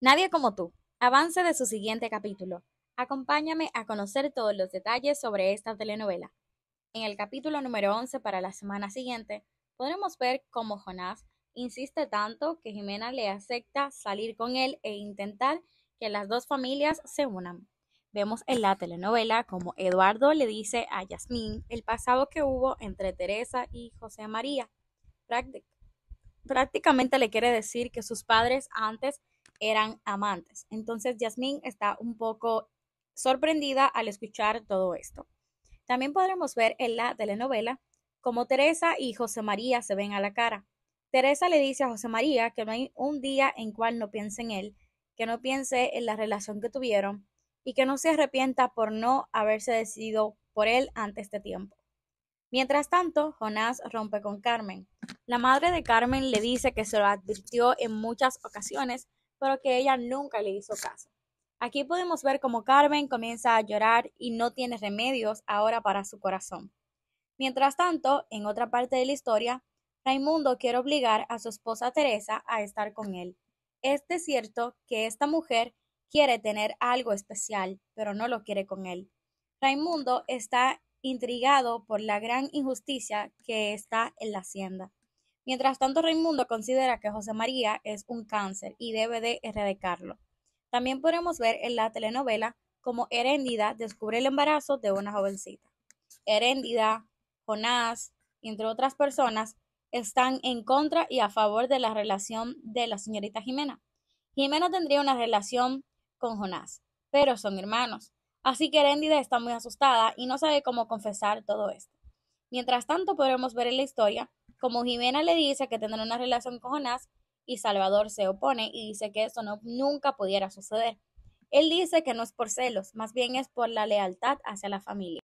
Nadie como tú. Avance de su siguiente capítulo. Acompáñame a conocer todos los detalles sobre esta telenovela. En el capítulo número 11 para la semana siguiente, podremos ver cómo Jonás insiste tanto que Jimena le acepta salir con él e intentar que las dos familias se unan. Vemos en la telenovela como Eduardo le dice a Yasmín el pasado que hubo entre Teresa y José María. Prácticamente le quiere decir que sus padres antes eran amantes. Entonces Yasmín está un poco sorprendida al escuchar todo esto. También podremos ver en la telenovela cómo Teresa y José María se ven a la cara. Teresa le dice a José María que no hay un día en cual no piense en él, que no piense en la relación que tuvieron y que no se arrepienta por no haberse decidido por él antes de este tiempo. Mientras tanto, Jonás rompe con Carmen. La madre de Carmen le dice que se lo advirtió en muchas ocasiones, pero que ella nunca le hizo caso. Aquí podemos ver cómo Carmen comienza a llorar y no tiene remedios ahora para su corazón. Mientras tanto, en otra parte de la historia, Raimundo quiere obligar a su esposa Teresa a estar con él. Es de cierto que esta mujer quiere tener algo especial, pero no lo quiere con él. Raimundo está intrigado por la gran injusticia que está en la hacienda. Mientras tanto, Raimundo considera que José María es un cáncer y debe de erradicarlo. También podemos ver en la telenovela cómo Heréndida descubre el embarazo de una jovencita. Heréndida, Jonás, entre otras personas, están en contra y a favor de la relación de la señorita Jimena. Jimena tendría una relación con Jonás, pero son hermanos. Así que Heréndida está muy asustada y no sabe cómo confesar todo esto. Mientras tanto, podemos ver en la historia como Jimena le dice que tendrá una relación con Jonás y Salvador se opone y dice que eso no, nunca pudiera suceder. Él dice que no es por celos, más bien es por la lealtad hacia la familia.